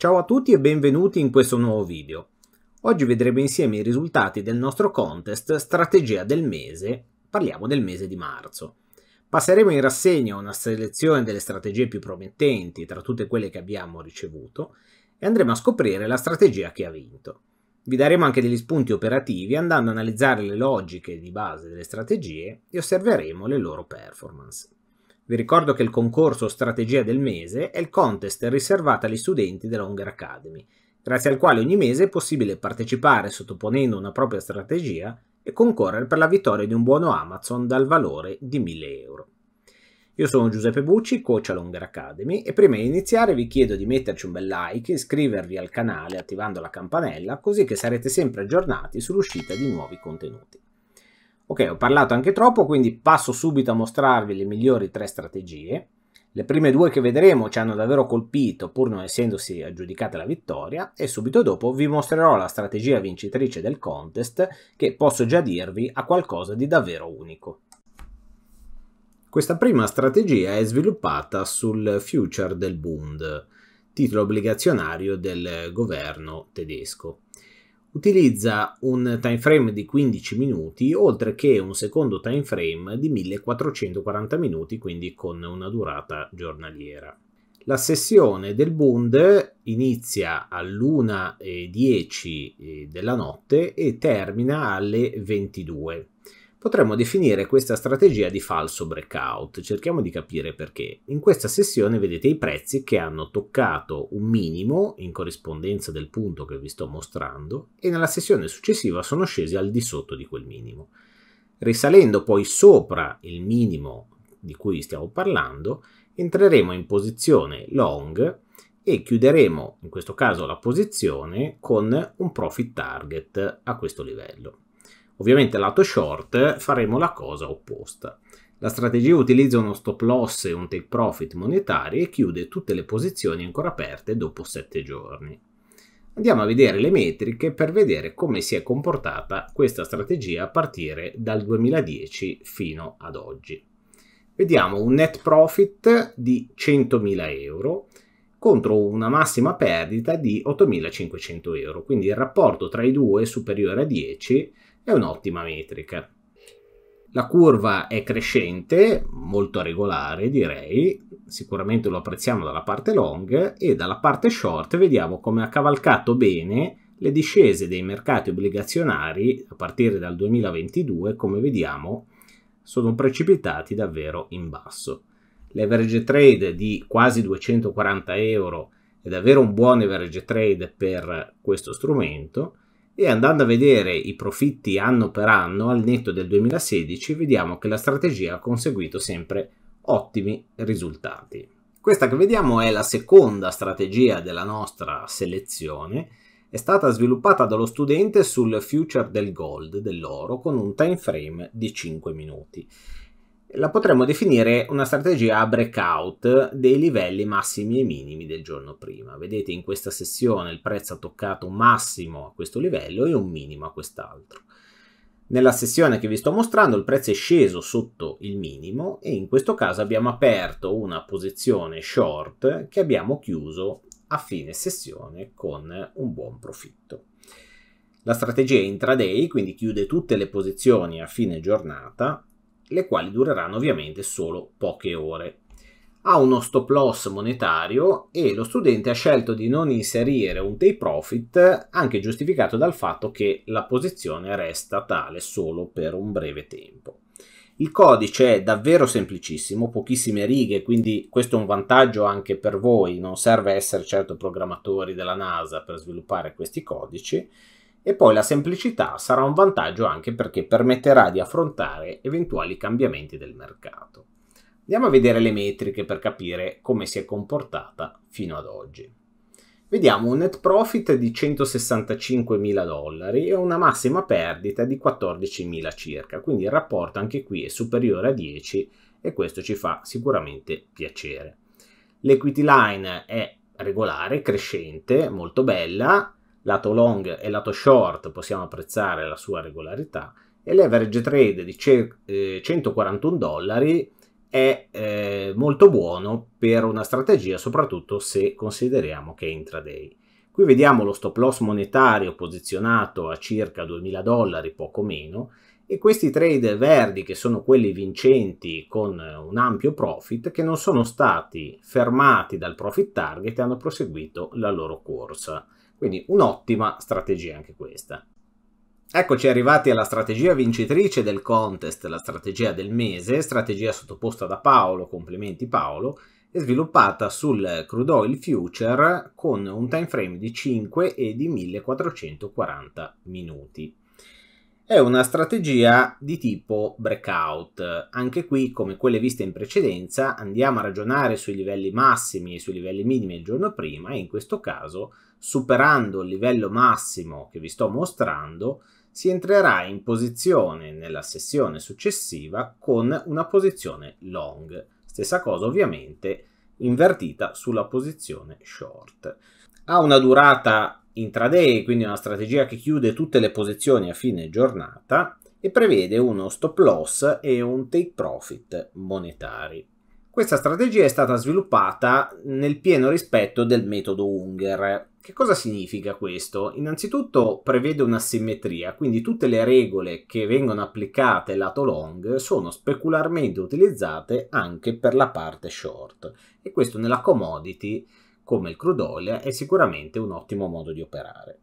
Ciao a tutti e benvenuti in questo nuovo video. Oggi vedremo insieme i risultati del nostro contest Strategia del mese, parliamo del mese di marzo. Passeremo in rassegna una selezione delle strategie più promettenti tra tutte quelle che abbiamo ricevuto e andremo a scoprire la strategia che ha vinto. Vi daremo anche degli spunti operativi andando ad analizzare le logiche di base delle strategie e osserveremo le loro performance. Vi ricordo che il concorso Strategia del Mese è il contest riservato agli studenti della Hunger Academy, grazie al quale ogni mese è possibile partecipare sottoponendo una propria strategia e concorrere per la vittoria di un buono Amazon dal valore di 1000 euro. Io sono Giuseppe Bucci, coach all'Hunger Academy e prima di iniziare vi chiedo di metterci un bel like, iscrivervi al canale attivando la campanella così che sarete sempre aggiornati sull'uscita di nuovi contenuti. Ok, ho parlato anche troppo, quindi passo subito a mostrarvi le migliori tre strategie. Le prime due che vedremo ci hanno davvero colpito, pur non essendosi aggiudicata la vittoria, e subito dopo vi mostrerò la strategia vincitrice del contest, che posso già dirvi ha qualcosa di davvero unico. Questa prima strategia è sviluppata sul future del Bund, titolo obbligazionario del governo tedesco utilizza un time frame di 15 minuti oltre che un secondo time frame di 1440 minuti, quindi con una durata giornaliera. La sessione del Bund inizia all'1.10 eh, della notte e termina alle 22. Potremmo definire questa strategia di falso breakout, cerchiamo di capire perché. In questa sessione vedete i prezzi che hanno toccato un minimo in corrispondenza del punto che vi sto mostrando e nella sessione successiva sono scesi al di sotto di quel minimo. Risalendo poi sopra il minimo di cui stiamo parlando, entreremo in posizione long e chiuderemo in questo caso la posizione con un profit target a questo livello. Ovviamente lato short faremo la cosa opposta. La strategia utilizza uno stop loss e un take profit monetari e chiude tutte le posizioni ancora aperte dopo 7 giorni. Andiamo a vedere le metriche per vedere come si è comportata questa strategia a partire dal 2010 fino ad oggi. Vediamo un net profit di 100.000 euro contro una massima perdita di 8.500 euro, quindi il rapporto tra i due è superiore a 10 è un'ottima metrica. La curva è crescente, molto regolare direi, sicuramente lo apprezziamo dalla parte long e dalla parte short vediamo come ha cavalcato bene le discese dei mercati obbligazionari a partire dal 2022, come vediamo, sono precipitati davvero in basso. L'average trade di quasi 240 euro è davvero un buon average trade per questo strumento e andando a vedere i profitti anno per anno al netto del 2016 vediamo che la strategia ha conseguito sempre ottimi risultati. Questa che vediamo è la seconda strategia della nostra selezione, è stata sviluppata dallo studente sul future del gold, dell'oro, con un time frame di 5 minuti la potremmo definire una strategia a breakout dei livelli massimi e minimi del giorno prima. Vedete in questa sessione il prezzo ha toccato un massimo a questo livello e un minimo a quest'altro. Nella sessione che vi sto mostrando il prezzo è sceso sotto il minimo e in questo caso abbiamo aperto una posizione short che abbiamo chiuso a fine sessione con un buon profitto. La strategia è intraday, quindi chiude tutte le posizioni a fine giornata le quali dureranno ovviamente solo poche ore. Ha uno stop loss monetario e lo studente ha scelto di non inserire un take profit anche giustificato dal fatto che la posizione resta tale solo per un breve tempo. Il codice è davvero semplicissimo, pochissime righe, quindi questo è un vantaggio anche per voi, non serve essere certo programmatori della NASA per sviluppare questi codici e poi la semplicità sarà un vantaggio anche perché permetterà di affrontare eventuali cambiamenti del mercato. Andiamo a vedere le metriche per capire come si è comportata fino ad oggi. Vediamo un net profit di 165.000 dollari e una massima perdita di 14.000 circa, quindi il rapporto anche qui è superiore a 10 e questo ci fa sicuramente piacere. L'equity line è regolare, crescente, molto bella lato long e lato short possiamo apprezzare la sua regolarità e l'average trade di 141 eh, dollari è eh, molto buono per una strategia soprattutto se consideriamo che è intraday. Qui vediamo lo stop loss monetario posizionato a circa 2000 dollari, poco meno, e questi trade verdi che sono quelli vincenti con eh, un ampio profit che non sono stati fermati dal profit target e hanno proseguito la loro corsa. Quindi un'ottima strategia anche questa. Eccoci arrivati alla strategia vincitrice del contest, la strategia del mese, strategia sottoposta da Paolo, complimenti Paolo, e sviluppata sul crude oil future con un time frame di 5 e di 1440 minuti è una strategia di tipo breakout. Anche qui, come quelle viste in precedenza, andiamo a ragionare sui livelli massimi e sui livelli minimi il giorno prima e in questo caso, superando il livello massimo che vi sto mostrando, si entrerà in posizione nella sessione successiva con una posizione long. Stessa cosa ovviamente invertita sulla posizione short. Ha una durata intraday, quindi una strategia che chiude tutte le posizioni a fine giornata e prevede uno stop loss e un take profit monetari. Questa strategia è stata sviluppata nel pieno rispetto del metodo Unger. Che cosa significa questo? Innanzitutto prevede una simmetria, quindi tutte le regole che vengono applicate lato long sono specularmente utilizzate anche per la parte short e questo nella commodity come il crude oil è sicuramente un ottimo modo di operare.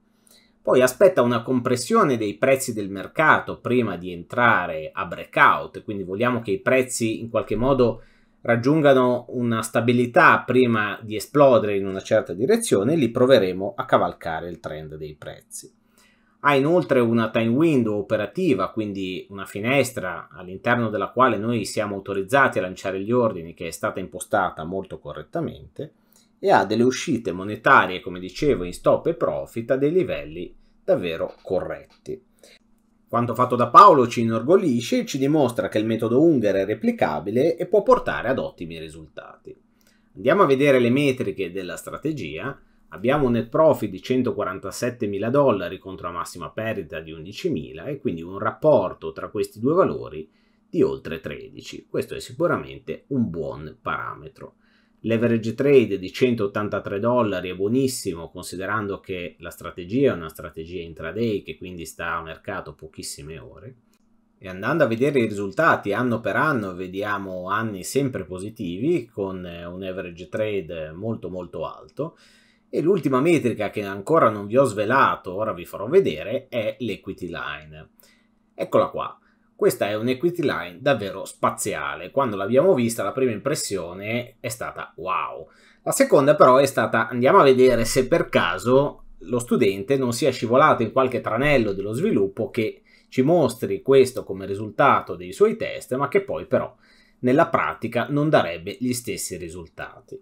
Poi aspetta una compressione dei prezzi del mercato prima di entrare a breakout, quindi vogliamo che i prezzi in qualche modo raggiungano una stabilità prima di esplodere in una certa direzione lì proveremo a cavalcare il trend dei prezzi. Ha inoltre una time window operativa, quindi una finestra all'interno della quale noi siamo autorizzati a lanciare gli ordini che è stata impostata molto correttamente e ha delle uscite monetarie, come dicevo, in stop e profit a dei livelli davvero corretti. Quanto fatto da Paolo ci inorgoglisce e ci dimostra che il metodo Unger è replicabile e può portare ad ottimi risultati. Andiamo a vedere le metriche della strategia. Abbiamo un net profit di 147.000 dollari contro la massima perdita di 11.000 e quindi un rapporto tra questi due valori di oltre 13. Questo è sicuramente un buon parametro. L'average trade di 183 dollari è buonissimo considerando che la strategia è una strategia intraday che quindi sta a mercato pochissime ore. E andando a vedere i risultati anno per anno vediamo anni sempre positivi con eh, un average trade molto molto alto e l'ultima metrica che ancora non vi ho svelato, ora vi farò vedere, è l'equity line. Eccola qua. Questa è un'equity line davvero spaziale. Quando l'abbiamo vista, la prima impressione è stata wow. La seconda, però, è stata andiamo a vedere se per caso lo studente non sia scivolato in qualche tranello dello sviluppo che ci mostri questo come risultato dei suoi test, ma che poi però nella pratica non darebbe gli stessi risultati.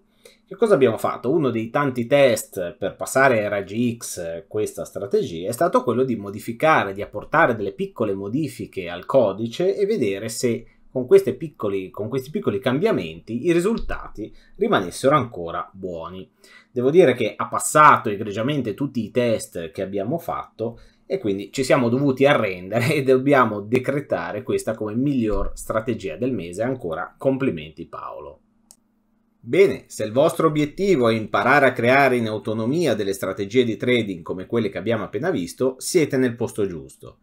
Che cosa abbiamo fatto? Uno dei tanti test per passare a raggi X questa strategia è stato quello di modificare, di apportare delle piccole modifiche al codice e vedere se con, piccoli, con, questi piccoli cambiamenti i risultati rimanessero ancora buoni. Devo dire che ha passato egregiamente tutti i test che abbiamo fatto e quindi ci siamo dovuti arrendere e dobbiamo decretare questa come miglior strategia del mese. Ancora complimenti Paolo. Bene, se il vostro obiettivo è imparare a creare in autonomia delle strategie di trading come quelle che abbiamo appena visto, siete nel posto giusto.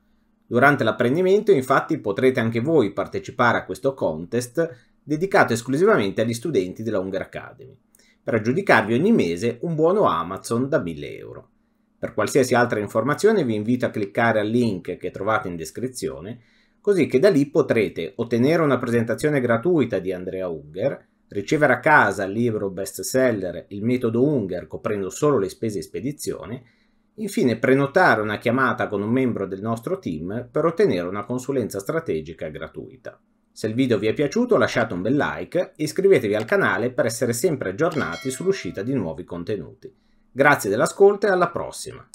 Durante l'apprendimento infatti potrete anche voi partecipare a questo contest dedicato esclusivamente agli studenti della Hunger Academy, per aggiudicarvi ogni mese un buono Amazon da 1000 euro. Per qualsiasi altra informazione vi invito a cliccare al link che trovate in descrizione, così che da lì potrete ottenere una presentazione gratuita di Andrea Unger, ricevere a casa il libro bestseller Il metodo Unger coprendo solo le spese di spedizione, infine prenotare una chiamata con un membro del nostro team per ottenere una consulenza strategica gratuita. Se il video vi è piaciuto lasciate un bel like e iscrivetevi al canale per essere sempre aggiornati sull'uscita di nuovi contenuti. Grazie dell'ascolto e alla prossima!